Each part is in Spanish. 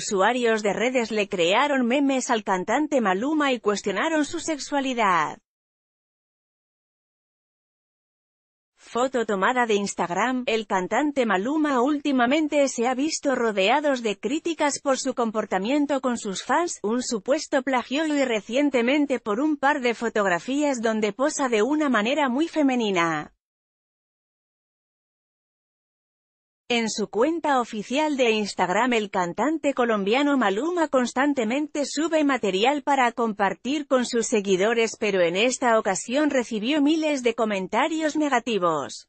usuarios de redes le crearon memes al cantante Maluma y cuestionaron su sexualidad. Foto tomada de Instagram, el cantante Maluma últimamente se ha visto rodeados de críticas por su comportamiento con sus fans, un supuesto plagio y recientemente por un par de fotografías donde posa de una manera muy femenina. En su cuenta oficial de Instagram el cantante colombiano Maluma constantemente sube material para compartir con sus seguidores pero en esta ocasión recibió miles de comentarios negativos.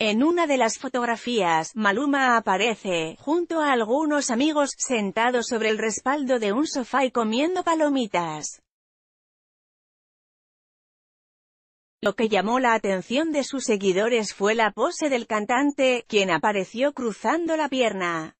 En una de las fotografías, Maluma aparece, junto a algunos amigos, sentado sobre el respaldo de un sofá y comiendo palomitas. Lo que llamó la atención de sus seguidores fue la pose del cantante, quien apareció cruzando la pierna.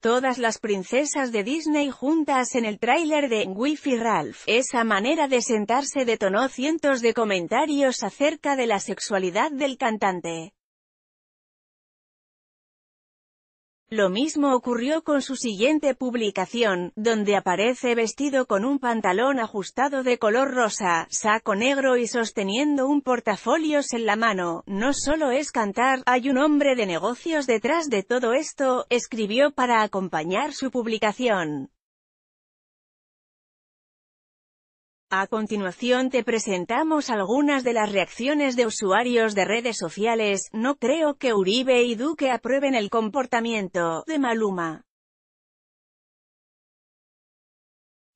Todas las princesas de Disney juntas en el tráiler de Wifi Ralph. Esa manera de sentarse detonó cientos de comentarios acerca de la sexualidad del cantante. Lo mismo ocurrió con su siguiente publicación, donde aparece vestido con un pantalón ajustado de color rosa, saco negro y sosteniendo un portafolios en la mano. No solo es cantar, hay un hombre de negocios detrás de todo esto, escribió para acompañar su publicación. A continuación te presentamos algunas de las reacciones de usuarios de redes sociales, no creo que Uribe y Duque aprueben el comportamiento de Maluma.